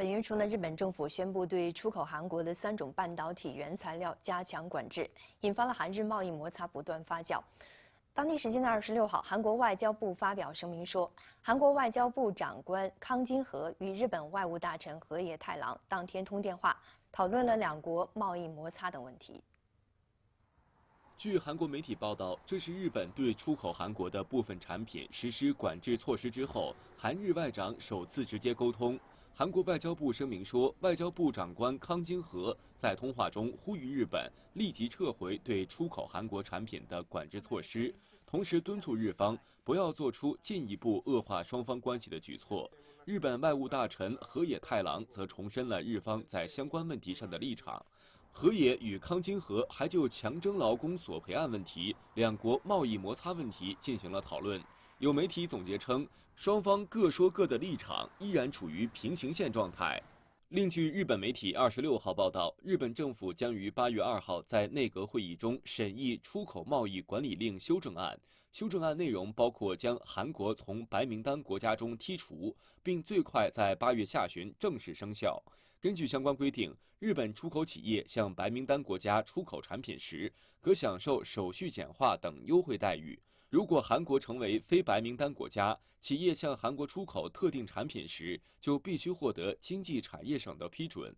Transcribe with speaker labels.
Speaker 1: 本月初，呢日本政府宣布对出口韩国的三种半导体原材料加强管制，引发了韩日贸易摩擦不断发酵。当地时间的二十六号，韩国外交部发表声明说，韩国外交部长官康金和与日本外务大臣河野太郎当天通电话，讨论了两国贸易摩擦等问题。
Speaker 2: 据韩国媒体报道，这是日本对出口韩国的部分产品实施管制措施之后，韩日外长首次直接沟通。韩国外交部声明说，外交部长官康金和在通话中呼吁日本立即撤回对出口韩国产品的管制措施，同时敦促日方不要做出进一步恶化双方关系的举措。日本外务大臣河野太郎则重申了日方在相关问题上的立场。河野与康金和还就强征劳工索赔案问题、两国贸易摩擦问题进行了讨论。有媒体总结称，双方各说各的立场依然处于平行线状态。另据日本媒体二十六号报道，日本政府将于八月二号在内阁会议中审议出口贸易管理令修正案，修正案内容包括将韩国从白名单国家中剔除，并最快在八月下旬正式生效。根据相关规定，日本出口企业向白名单国家出口产品时，可享受手续简化等优惠待遇。如果韩国成为非白名单国家，企业向韩国出口特定产品时，就必须获得经济产业省的批准。